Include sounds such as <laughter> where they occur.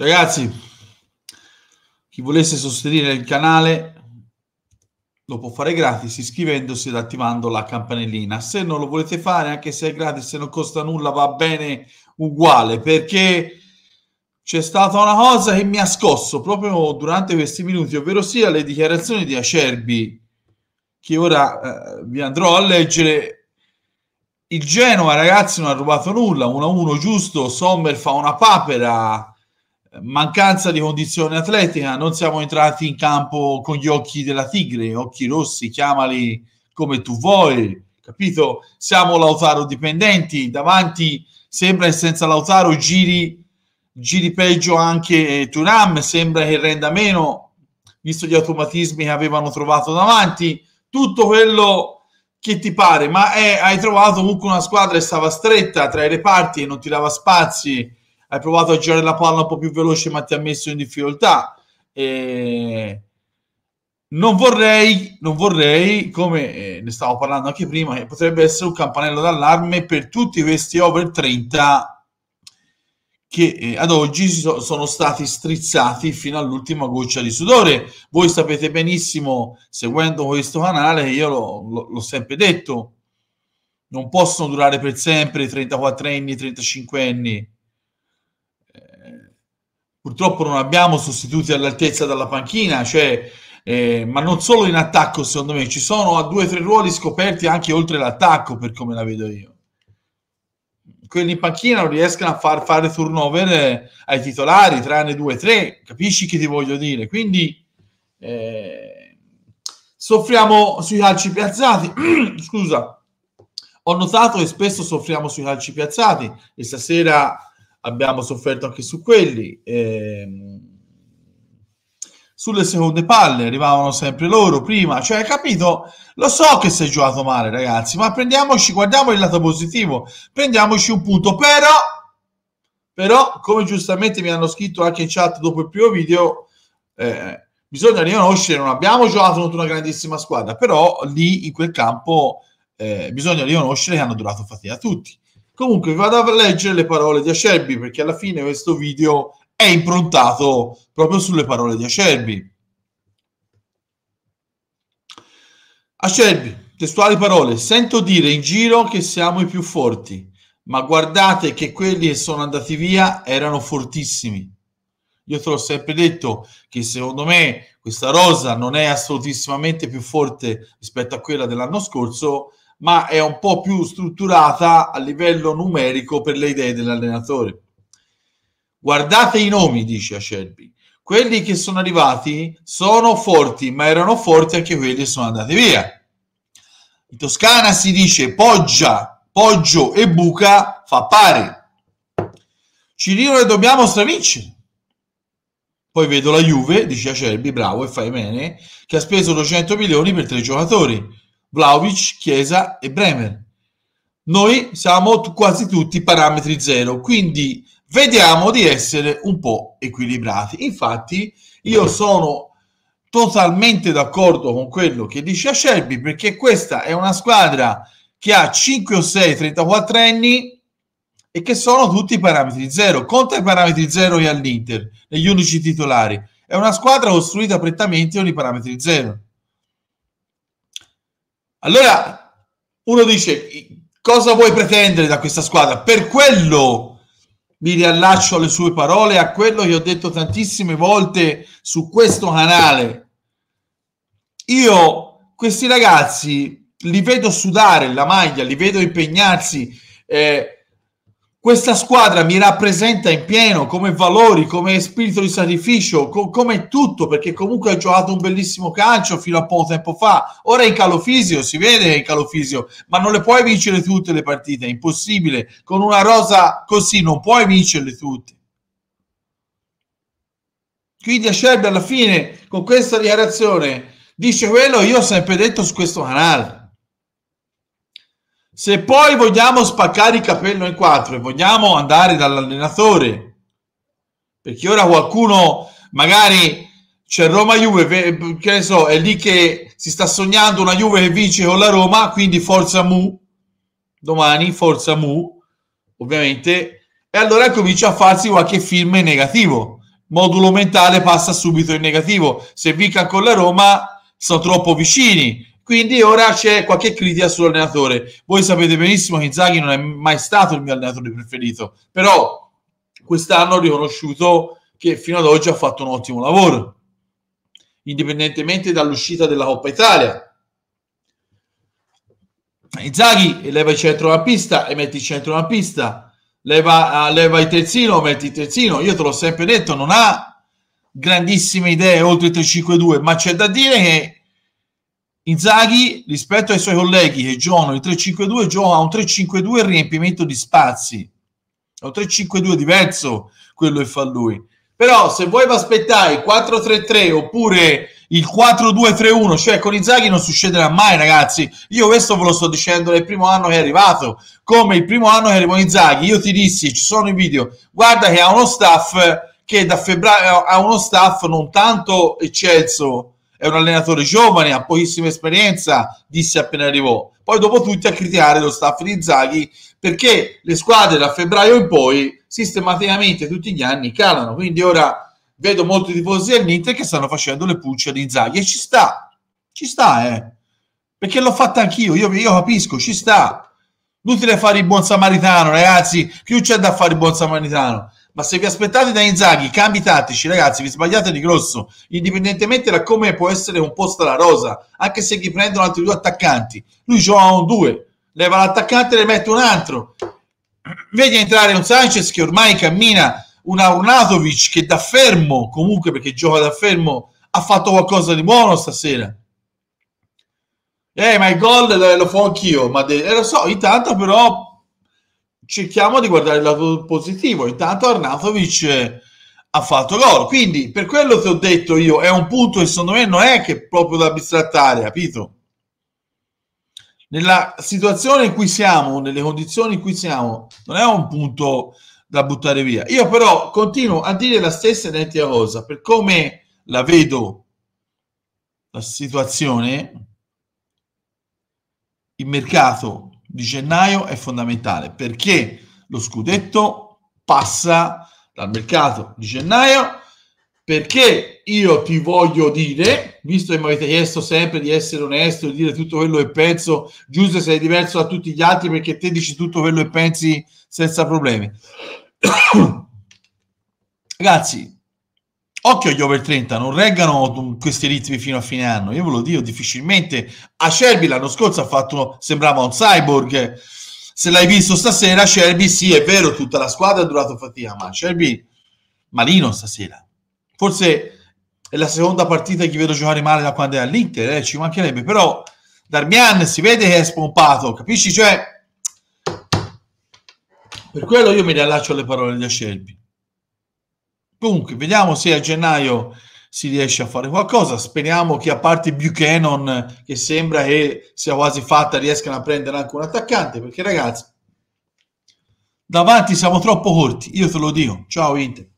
Ragazzi, chi volesse sostenere il canale lo può fare gratis iscrivendosi ed attivando la campanellina. Se non lo volete fare, anche se è gratis, se non costa nulla, va bene uguale perché c'è stata una cosa che mi ha scosso proprio durante questi minuti, ovvero sia le dichiarazioni di Acerbi che ora eh, vi andrò a leggere. Il Genoa, ragazzi, non ha rubato nulla, 1-1 giusto, Sommer fa una papera mancanza di condizione atletica, non siamo entrati in campo con gli occhi della tigre, occhi rossi, chiamali come tu vuoi, capito? Siamo Lautaro dipendenti, davanti sembra che senza Lautaro giri, giri peggio anche Turam, sembra che renda meno, visto gli automatismi che avevano trovato davanti, tutto quello che ti pare, ma è, hai trovato comunque una squadra che stava stretta tra i reparti e non tirava spazi, hai provato a girare la palla un po' più veloce ma ti ha messo in difficoltà. E... Non vorrei, non vorrei, come eh, ne stavo parlando anche prima, che potrebbe essere un campanello d'allarme per tutti questi over 30 che eh, ad oggi sono stati strizzati fino all'ultima goccia di sudore. Voi sapete benissimo, seguendo questo canale, io l'ho sempre detto, non possono durare per sempre 34 anni, 35 anni purtroppo non abbiamo sostituti all'altezza dalla panchina, cioè, eh, ma non solo in attacco secondo me, ci sono a due o tre ruoli scoperti anche oltre l'attacco per come la vedo io. Quelli in panchina non riescono a far fare turnover eh, ai titolari, tranne due o tre, capisci che ti voglio dire? Quindi eh, soffriamo sui calci piazzati, <clears throat> scusa, ho notato che spesso soffriamo sui calci piazzati e stasera abbiamo sofferto anche su quelli. Eh, sulle seconde palle arrivavano sempre loro prima, cioè capito? Lo so che si è giocato male, ragazzi, ma prendiamoci, guardiamo il lato positivo, prendiamoci un punto, però però come giustamente mi hanno scritto anche in chat dopo il primo video eh, bisogna riconoscere non abbiamo giocato contro una grandissima squadra però lì in quel campo eh, bisogna riconoscere che hanno durato fatica tutti Comunque vado a leggere le parole di Acerbi perché alla fine questo video è improntato proprio sulle parole di Acerbi. Acerbi, testuali parole, sento dire in giro che siamo i più forti, ma guardate che quelli che sono andati via erano fortissimi. Io te l'ho sempre detto che secondo me questa rosa non è assolutissimamente più forte rispetto a quella dell'anno scorso, ma è un po' più strutturata a livello numerico per le idee dell'allenatore. Guardate i nomi, dice Acerbi. Quelli che sono arrivati sono forti, ma erano forti anche quelli che sono andati via. In Toscana si dice Poggia, Poggio e Buca fa pari. Ci Cirino ne dobbiamo stravincere. Poi vedo la Juve, dice Acerbi, bravo e fai bene, che ha speso 200 milioni per tre giocatori Vlaovic, Chiesa e Bremer. Noi siamo quasi tutti parametri zero, quindi vediamo di essere un po' equilibrati. Infatti io sono totalmente d'accordo con quello che dice Acerbi perché questa è una squadra che ha 5 o 6 34 anni e che sono tutti parametri zero. Conta i parametri zero e all'Inter, negli unici titolari. È una squadra costruita prettamente con i parametri zero. Allora uno dice cosa vuoi pretendere da questa squadra? Per quello mi riallaccio alle sue parole, a quello che ho detto tantissime volte su questo canale. Io questi ragazzi li vedo sudare la maglia, li vedo impegnarsi. Eh, questa squadra mi rappresenta in pieno come valori, come spirito di sacrificio, co- come tutto, perché comunque ha giocato un bellissimo calcio fino a poco tempo fa. Ora è in calo fisio, si vede che è in calo fisio, ma non le puoi vincere tutte le partite, è impossibile. Con una rosa così non puoi vincerle tutte. Quindi Acerbi alla fine, con questa dichiarazione, dice quello che io ho sempre detto su questo canale. Se poi vogliamo spaccare il capello in quattro e vogliamo andare dall'allenatore, perché ora qualcuno magari c'è Roma Juve, che ne so, è lì che si sta sognando una Juve che vince con la Roma, quindi forza Mu, domani forza Mu, ovviamente, e allora comincia a farsi qualche film in negativo, modulo mentale passa subito in negativo, se vinca con la Roma sono troppo vicini, quindi ora c'è qualche critica sull'allenatore. Voi sapete benissimo che Inzaghi non è mai stato il mio allenatore preferito, però quest'anno ho riconosciuto che fino ad oggi ha fatto un ottimo lavoro, indipendentemente dall'uscita della Coppa Italia. Inzaghi leva il centro pista e metti il centro centrocampista, leva, eh, leva il terzino, metti il terzino. Io te l'ho sempre detto, non ha grandissime idee oltre il 3-5-2, ma c'è da dire che Inzaghi, rispetto ai suoi colleghi che giocano il 3-5-2, gioca un 3-5-2 riempimento di spazi. È un 3-5-2 diverso quello che fa lui. Però se vuoi aspettare il 4-3-3 oppure il 4-2-3-1, cioè con Inzaghi non succederà mai, ragazzi. Io questo ve lo sto dicendo nel primo anno che è arrivato. Come il primo anno che arrivò Inzaghi, io ti dissi, ci sono i video, guarda che ha uno staff che da febbraio ha uno staff non tanto eccelso, è un allenatore giovane, ha pochissima esperienza, disse appena arrivò. Poi dopo tutti a criticare lo staff di Zaghi perché le squadre da febbraio in poi sistematicamente tutti gli anni calano. Quindi ora vedo molti tifosi del dell'Inter che stanno facendo le pucce di Zaghi e ci sta, ci sta, eh. Perché l'ho fatta anch'io, io, io capisco, ci sta. Inutile fare il buon samaritano, ragazzi, più c'è da fare il buon samaritano ma se vi aspettate da Inzaghi cambi tattici, ragazzi, vi sbagliate di grosso, indipendentemente da come può essere un posto la rosa, anche se gli prendono altri due attaccanti, lui gioca un due, leva l'attaccante e ne mette un altro. Vedi entrare un Sanchez che ormai cammina, un Arnatovic che da fermo, comunque perché gioca da fermo, ha fatto qualcosa di buono stasera. Eh, ma il gol lo, lo, fo anch'io, ma de- eh, lo so, intanto però cerchiamo di guardare il lato positivo. Intanto Arnatovic eh, ha fatto gol. Quindi, per quello che ho detto io, è un punto che secondo me non è che proprio da bistrattare, capito? Nella situazione in cui siamo, nelle condizioni in cui siamo, non è un punto da buttare via. Io però continuo a dire la stessa identica cosa, per come la vedo la situazione, il mercato di gennaio è fondamentale perché lo scudetto passa dal mercato di gennaio perché io ti voglio dire, visto che mi avete chiesto sempre di essere onesto, di dire tutto quello che penso, Giuseppe sei diverso da tutti gli altri perché te dici tutto quello che pensi senza problemi. <coughs> Ragazzi, occhio agli over 30, non reggano questi ritmi fino a fine anno. Io ve lo dico difficilmente. Acerbi l'anno scorso ha fatto, sembrava un cyborg. Se l'hai visto stasera, Acerbi, sì, è vero, tutta la squadra ha durato fatica, ma Acerbi malino stasera. Forse è la seconda partita che vedo giocare male da quando è all'Inter, eh, ci mancherebbe, però Darmian si vede che è spompato, capisci? Cioè, per quello io mi riallaccio alle parole di Acerbi Comunque, vediamo se a gennaio si riesce a fare qualcosa. Speriamo che a parte Buchanan, che sembra che sia quasi fatta, riescano a prendere anche un attaccante, perché ragazzi, davanti siamo troppo corti, io te lo dico. Ciao Inter.